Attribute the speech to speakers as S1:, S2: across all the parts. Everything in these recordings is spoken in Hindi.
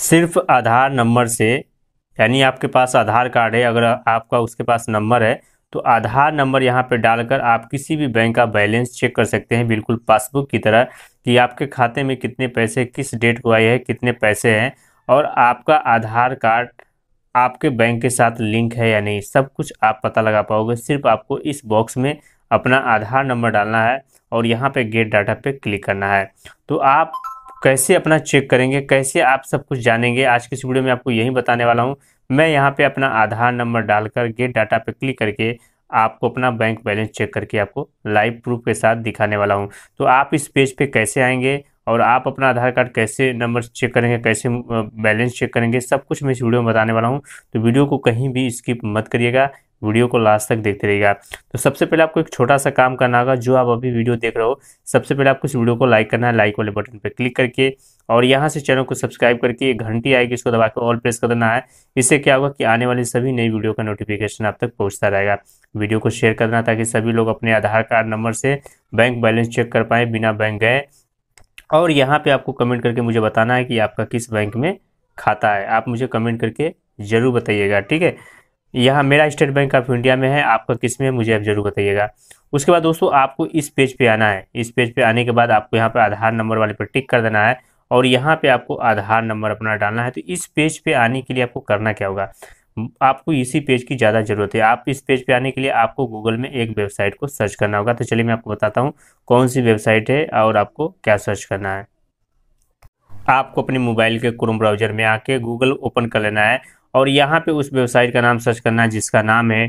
S1: सिर्फ आधार नंबर से यानी आपके पास आधार कार्ड है अगर आपका उसके पास नंबर है तो आधार नंबर यहाँ पे डालकर आप किसी भी बैंक का बैलेंस चेक कर सकते हैं बिल्कुल पासबुक की तरह कि आपके खाते में कितने पैसे किस डेट को आए हैं कितने पैसे हैं और आपका आधार कार्ड आपके बैंक के साथ लिंक है या नहीं सब कुछ आप पता लगा पाओगे सिर्फ आपको इस बॉक्स में अपना आधार नंबर डालना है और यहाँ पे गेट डाटा पे क्लिक करना है तो आप कैसे अपना चेक करेंगे कैसे आप सब कुछ जानेंगे आज के इस वीडियो में आपको यही बताने वाला हूँ मैं यहाँ पे अपना आधार नंबर डालकर गेट डाटा पे क्लिक करके आपको अपना बैंक बैलेंस चेक करके आपको लाइव प्रूफ के साथ दिखाने वाला हूँ तो आप इस पेज पे कैसे आएंगे और आप अपना आधार कार्ड कैसे नंबर चेक करेंगे कैसे बैलेंस चेक करेंगे सब कुछ मैं इस वीडियो में बताने वाला हूँ तो वीडियो को कहीं भी स्किप मत करिएगा वीडियो को लास्ट तक देखते रहिएगा तो सबसे पहले आपको एक छोटा सा काम करना होगा जो आप अभी वीडियो देख रहे हो सबसे पहले आपको इस वीडियो को लाइक करना है लाइक वाले बटन पर क्लिक करके और यहाँ से चैनल को सब्सक्राइब करके घंटी आएगी इसको दबा के ऑल प्रेस कर देना है इससे क्या होगा कि आने वाली सभी नई वीडियो का नोटिफिकेशन आप तक पहुँचता रहेगा वीडियो को शेयर करना ताकि सभी लोग अपने आधार कार्ड नंबर से बैंक बैलेंस चेक कर पाएँ बिना बैंक गए और यहाँ पे आपको कमेंट करके मुझे बताना है कि आपका किस बैंक में खाता है आप मुझे कमेंट करके ज़रूर बताइएगा ठीक है यहाँ मेरा स्टेट बैंक ऑफ इंडिया में है आपका किस में है मुझे आप जरूर बताइएगा उसके बाद दोस्तों आपको इस पेज पे आना है इस पेज पे आने के बाद आपको यहाँ पर आधार नंबर वाले पर टिक कर देना है और यहाँ पे आपको आधार नंबर अपना डालना है तो इस पेज पे आने के लिए आपको करना क्या होगा आपको इसी पेज की ज़्यादा ज़रूरत है आप इस पेज पे आने के लिए आपको गूगल में एक वेबसाइट को सर्च करना होगा तो चलिए मैं आपको बताता हूँ कौन सी वेबसाइट है और आपको क्या सर्च करना है आपको अपने मोबाइल के क्रोम ब्राउजर में आके गूगल ओपन कर लेना है और यहाँ पे उस वेबसाइट का नाम सर्च करना है जिसका नाम है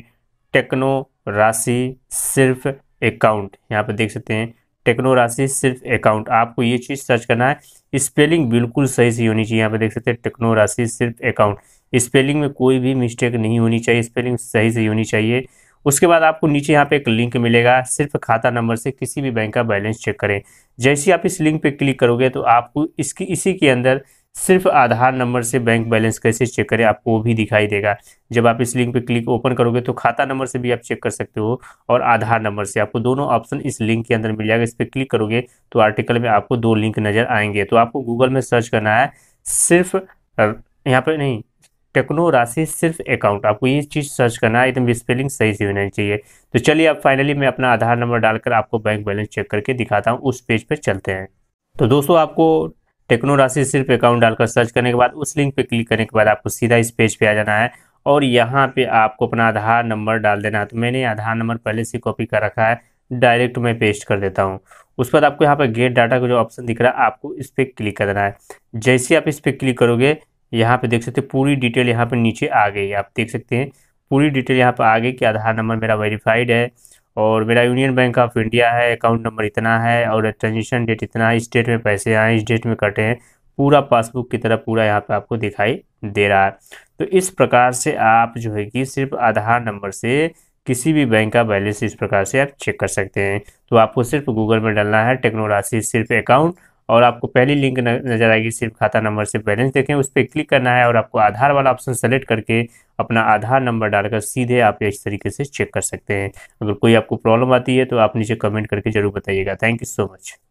S1: टेक्नो राशि सिर्फ अकाउंट यहाँ पे देख सकते हैं टेक्नो राशि सिर्फ अकाउंट आपको ये चीज़ सर्च करना है स्पेलिंग बिल्कुल सही से होनी चाहिए यहाँ पे देख सकते हैं टेक्नो राशि सिर्फ अकाउंट स्पेलिंग में कोई भी मिस्टेक नहीं होनी चाहिए स्पेलिंग सही से होनी चाहिए उसके बाद आपको नीचे यहाँ पे एक लिंक मिलेगा सिर्फ खाता नंबर से किसी भी बैंक का बैलेंस चेक करें जैसे आप इस लिंक पे क्लिक करोगे तो आपको इसकी इसी के अंदर सिर्फ आधार नंबर से बैंक बैलेंस कैसे चेक करें आपको वो भी दिखाई देगा जब आप इस लिंक पे क्लिक ओपन करोगे तो खाता नंबर से भी आप चेक कर सकते हो और आधार नंबर से आपको दोनों ऑप्शन इस लिंक के अंदर मिल जाएगा इस पर क्लिक करोगे तो आर्टिकल में आपको दो लिंक नज़र आएंगे तो आपको गूगल में सर्च करना है सिर्फ यहाँ पर नहीं टेक्नो राशि सिर्फ अकाउंट आपको ये चीज़ सर्च करना है एकदम स्पेलिंग सही से होना चाहिए तो चलिए अब फाइनली मैं अपना आधार नंबर डालकर आपको बैंक बैलेंस चेक करके दिखाता हूँ उस पेज पर चलते हैं तो दोस्तों आपको टेक्नो राशि सिर्फ अकाउंट डालकर सर्च करने के बाद उस लिंक पे क्लिक करने के बाद आपको सीधा इस पेज पे आ जाना है और यहाँ पे आपको अपना आधार नंबर डाल देना है तो मैंने आधार नंबर पहले से कॉपी कर रखा है डायरेक्ट मैं पेस्ट कर देता हूँ उसके बाद आपको यहाँ पर गेट डाटा का जो ऑप्शन दिख रहा है आपको इस पर क्लिक कर देना है जैसे आप इस पर क्लिक करोगे यहाँ पर देख सकते पूरी डिटेल यहाँ पर नीचे आ गई आप देख सकते हैं पूरी डिटेल यहाँ पर आ गई कि आधार नंबर मेरा वेरीफाइड है और मेरा यूनियन बैंक ऑफ इंडिया है अकाउंट नंबर इतना है और ट्रांजेक्शन डेट इतना है इस डेट में पैसे आए इस डेट में कटे हैं पूरा पासबुक की तरह पूरा यहाँ पे आपको दिखाई दे रहा है तो इस प्रकार से आप जो है कि सिर्फ आधार नंबर से किसी भी बैंक का बैलेंस इस प्रकार से आप चेक कर सकते हैं तो आपको सिर्फ गूगल में डालना है टेक्नोलॉजी सिर्फ अकाउंट और आपको पहली लिंक नज़र आएगी सिर्फ खाता नंबर से बैलेंस देखें उस पर क्लिक करना है और आपको आधार वाला ऑप्शन सेलेक्ट करके अपना आधार नंबर डालकर सीधे आप इस तरीके से चेक कर सकते हैं अगर कोई आपको प्रॉब्लम आती है तो आप नीचे कमेंट करके ज़रूर बताइएगा थैंक यू सो मच